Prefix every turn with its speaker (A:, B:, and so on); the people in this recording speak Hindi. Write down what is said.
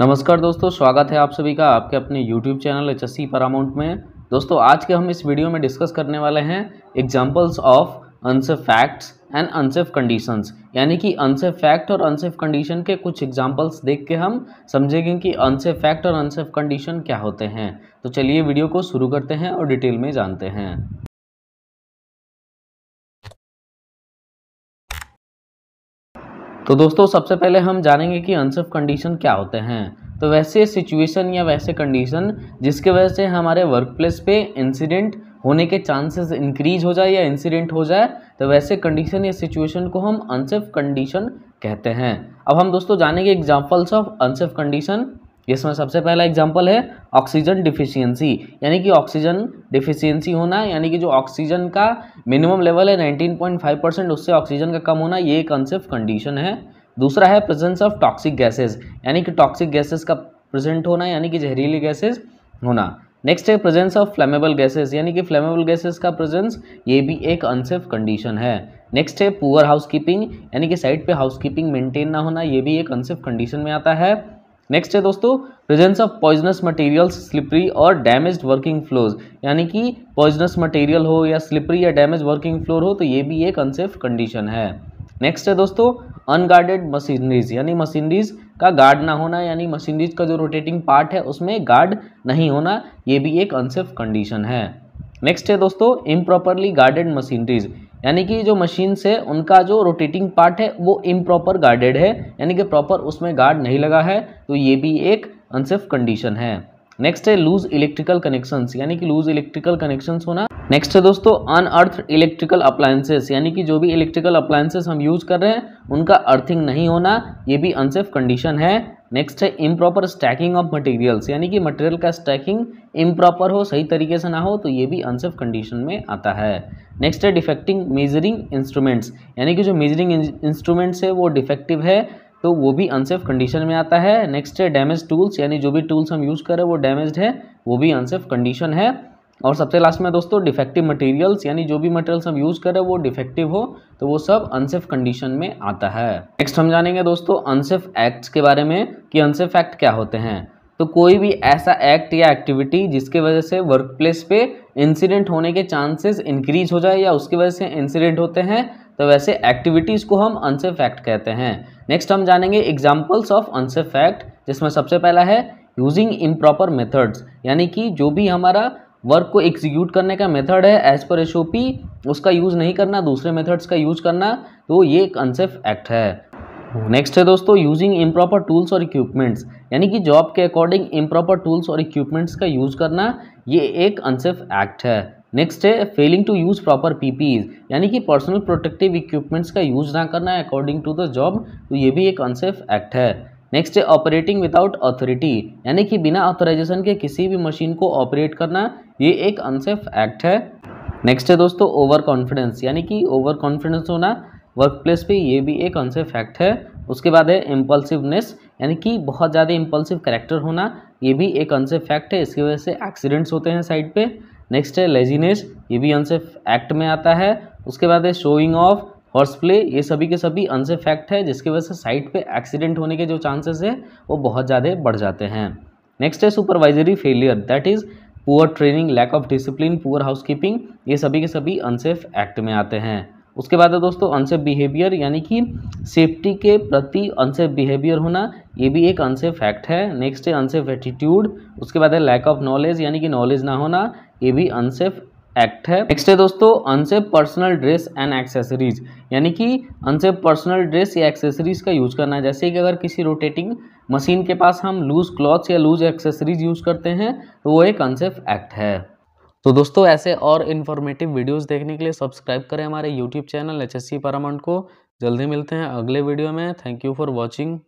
A: नमस्कार दोस्तों स्वागत है आप सभी का आपके अपने YouTube channel H S Paramount में दोस्तों आज के हम इस वीडियो में डिस्कस करने वाले हैं examples of unsafe facts and unsafe conditions यानी कि अनसेफ फैक्ट और अनसेफ कंडीशन के कुछ एग्जांपल्स देख के हम समझेंगे कि अनसेफ फैक्ट और अनसेफ कंडीशन क्या होते हैं तो चलिए वीडियो को शुरू करते हैं और डिटेल में जानते हैं तो दोस्तों सबसे पहले हम जानेंगे कि अनसेफ कंडीशन क्या होते हैं तो वैसे सिचुएशन या वैसे कंडीशन जिसके वजह से हमारे वर्क प्लेस पे इंसिडेंट होने के चांसेस इंक्रीज हो जाए या इंसिडेंट हो जाए तो वैसे कंडीशन या सिचुएशन को हम अनसेफ कंडीशन कहते हैं अब हम दोस्तों जानेंगे एग्जाम्पल्स ऑफ अनसेफ कंडीशन इसमें सबसे पहला एग्जाम्पल है ऑक्सीजन डिफिशियंसी यानी कि ऑक्सीजन डिफिशियंसी होना यानी कि जो ऑक्सीजन का मिनिमम लेवल है 19.5 परसेंट उससे ऑक्सीजन का कम होना ये कंसेप्ट कंडीशन है दूसरा है प्रेजेंस ऑफ टॉक्सिक गैसेज यानी कि टॉक्सिक गैसेज का प्रेजेंट होना यानी कि जहरीली गैसेज होना नेक्स्ट है प्रेजेंस ऑफ फ्लेमेबल गैसेज यानी कि फ्लेमेबल गैसेज का प्रेजेंस ये भी एक अनसेफ कंडीशन है नेक्स्ट है पुअर हाउसकीपिंग यानी कि साइट पे हाउसकीपिंग मेंटेन ना होना ये भी एक अनसेफ कंडीशन में आता है नेक्स्ट है दोस्तों presence of poisonous materials slippery और डैमेज वर्किंग फ्लोर्स यानी कि पॉइजनस मटेरियल हो या स्लिपरी या डैमेज वर्किंग फ्लोर हो तो ये भी एक अनसेफ कंडीशन है नेक्स्ट है दोस्तों अनगार्डेड मशीनरीज यानी मशीनरीज का गार्ड ना होना यानी मशीनरीज का जो रोटेटिंग पार्ट है उसमें गार्ड नहीं होना ये भी एक अनसेफ कंडीशन है नेक्स्ट है दोस्तों इम्प्रॉपरली गार्डेड मशीनरीज यानी कि जो मशीन से उनका जो रोटेटिंग पार्ट है वो इम्प्रॉपर गार्डेड है यानी कि प्रॉपर उसमें गार्ड नहीं लगा है तो ये भी एक अनसेफ कंडीशन है नेक्स्ट है लूज इलेक्ट्रिकल कनेक्शंस यानी कि लूज इलेक्ट्रिकल कनेक्शंस होना नेक्स्ट है दोस्तों अनअर्थ इलेक्ट्रिकल अप्लायंसेस यानी कि जो भी इलेक्ट्रिकल अप्लायंसेस हम यूज कर रहे हैं उनका अर्थिंग नहीं होना ये भी अनसेफ कंडीशन है नेक्स्ट है इम्प्रॉपर स्टैकिंग ऑफ मटेरियल्स यानी कि मटेरियल का स्टैकिंग इम्प्रॉपर हो सही तरीके से ना हो तो ये भी अनसेफ कंडीशन में आता है नेक्स्ट है डिफेक्टिंग मेजरिंग इंस्ट्रूमेंट्स यानी कि जो मेजरिंग इंस्ट्रूमेंट्स है वो डिफेक्टिव है तो वो भी अनसेफ कंडीशन में आता है नेक्स्ट है डैमेज टूल्स यानी जो भी टूल्स हम यूज़ करें वो डैमेज है वो भी अनसेफ कंडीशन है और सबसे लास्ट में दोस्तों डिफेक्टिव मटेरियल्स यानी जो भी मटेरियल्स हम यूज़ करें वो डिफेक्टिव हो तो वो सब अनसेफ कंडीशन में आता है नेक्स्ट हम जानेंगे दोस्तों अनसेफ एक्ट्स के बारे में कि अनसेफ एक्ट क्या होते हैं तो कोई भी ऐसा एक्ट या एक्टिविटी जिसके वजह से वर्क प्लेस पे इंसिडेंट होने के चांसेस इंक्रीज हो जाए या उसकी वजह से इंसिडेंट होते हैं तो वैसे एक्टिविटीज़ को हम अनसेफ एक्ट कहते हैं नेक्स्ट हम जानेंगे एग्जाम्पल्स ऑफ अनसेफ एक्ट जिसमें सबसे पहला है यूजिंग इम्प्रॉपर मेथड्स यानी कि जो भी हमारा वर्क को एग्जीक्यूट करने का मेथड है एज पर एस उसका यूज़ नहीं करना दूसरे मेथड्स का यूज़ करना तो ये एक अनसेफ एक्ट है नेक्स्ट है दोस्तों यूजिंग इम्प्रॉपर टूल्स और इक्विपमेंट्स यानी कि जॉब के अकॉर्डिंग इम्प्रॉपर टूल्स और इक्विपमेंट्स का यूज़ करना ये एक अनसेफ एक्ट है नेक्स्ट है failing to use proper PPEs यानी कि पर्सनल प्रोटेक्टिव इक्विपमेंट्स का यूज़ ना करना है अकॉर्डिंग टू द जॉब तो ये भी एक अनसेफ एक्ट है नेक्स्ट है ऑपरेटिंग विदाउट अथॉरिटी यानी कि बिना ऑथोराइजेशन के किसी भी मशीन को ऑपरेट करना ये एक अनसेफ एक्ट है नेक्स्ट है दोस्तों ओवर कॉन्फिडेंस यानी कि ओवर कॉन्फिडेंस होना वर्क प्लेस पर ये भी एक अनसे फैक्ट है उसके बाद है इम्पल्सिवनेस यानी कि बहुत ज़्यादा इम्पल्सिव करेक्टर होना ये भी एक अनसेफ फैक्ट है इसकी वजह से एक्सीडेंट्स होते हैं साइड पे नेक्स्ट है लेजीनेस ये भी अनसेफ एक्ट में आता है उसके बाद है शोइंग ऑफ हॉर्स प्ले ये सभी के सभी अनसेफ फैक्ट है जिसकी वजह से साइट पे एक्सीडेंट होने के जो चांसेस है वो बहुत ज़्यादा बढ़ जाते हैं नेक्स्ट है supervisory failure that is poor training lack of discipline poor housekeeping ये सभी के सभी अनसेफ एक्ट में आते हैं उसके बाद है दोस्तों अनसेफ बिहेवियर यानी कि सेफ्टी के प्रति अनसेफ बिहेवियर होना ये भी एक अनसेफ फैक्ट है नेक्स्ट है अनसेफ एटीट्यूड उसके बाद है लैक ऑफ नॉलेज यानी कि नॉलेज ना होना ये भी अनसेफ एक्ट है नेक्स्ट है दोस्तों unsafe personal dress and accessories यानी कि अनसेफ पर्सनल ड्रेस या एक्सेसरीज का यूज करना जैसे कि अगर किसी रोटेटिंग मशीन के पास हम लूज क्लॉथ्स या लूज एक्सेसरीज यूज करते हैं तो वो एक अनसेफ एक्ट है तो दोस्तों ऐसे और इन्फॉर्मेटिव वीडियोस देखने के लिए सब्सक्राइब करें हमारे YouTube channel H S C को जल्दी मिलते हैं अगले वीडियो में थैंक यू फॉर वॉचिंग